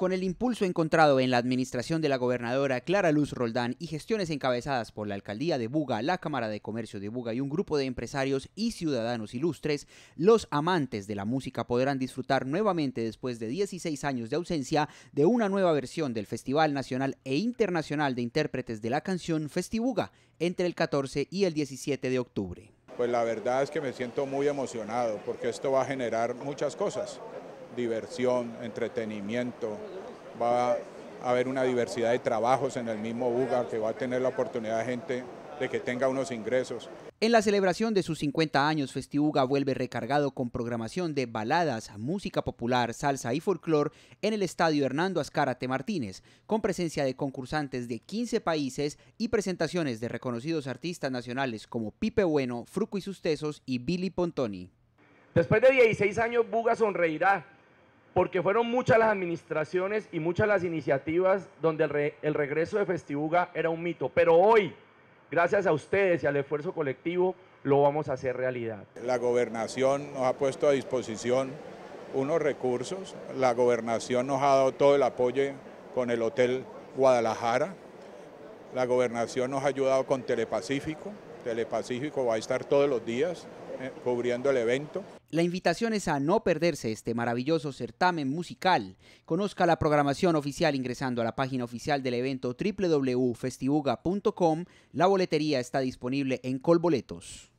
Con el impulso encontrado en la administración de la gobernadora Clara Luz Roldán y gestiones encabezadas por la alcaldía de Buga, la Cámara de Comercio de Buga y un grupo de empresarios y ciudadanos ilustres, los amantes de la música podrán disfrutar nuevamente después de 16 años de ausencia de una nueva versión del Festival Nacional e Internacional de Intérpretes de la Canción Festibuga entre el 14 y el 17 de octubre. Pues la verdad es que me siento muy emocionado porque esto va a generar muchas cosas diversión, entretenimiento, va a haber una diversidad de trabajos en el mismo Buga que va a tener la oportunidad de gente de que tenga unos ingresos. En la celebración de sus 50 años, Festiuga vuelve recargado con programación de baladas, música popular, salsa y folclor en el estadio Hernando Azcárate Martínez, con presencia de concursantes de 15 países y presentaciones de reconocidos artistas nacionales como Pipe Bueno, Fruco y Sus y Billy Pontoni. Después de 16 años, Buga sonreirá porque fueron muchas las administraciones y muchas las iniciativas donde el, regreso de Festibuga era un mito, pero hoy, gracias a ustedes y al esfuerzo colectivo, lo vamos a hacer realidad. La gobernación nos ha puesto a disposición unos recursos, la gobernación nos ha dado todo el apoyo con el Hotel Guadalajara, la gobernación nos ha ayudado con Telepacífico, Telepacífico va a estar todos los días eh, cubriendo el evento. La invitación es a no perderse este maravilloso certamen musical. Conozca la programación oficial ingresando a la página oficial del evento www.festivuga.com La boletería está disponible en Colboletos.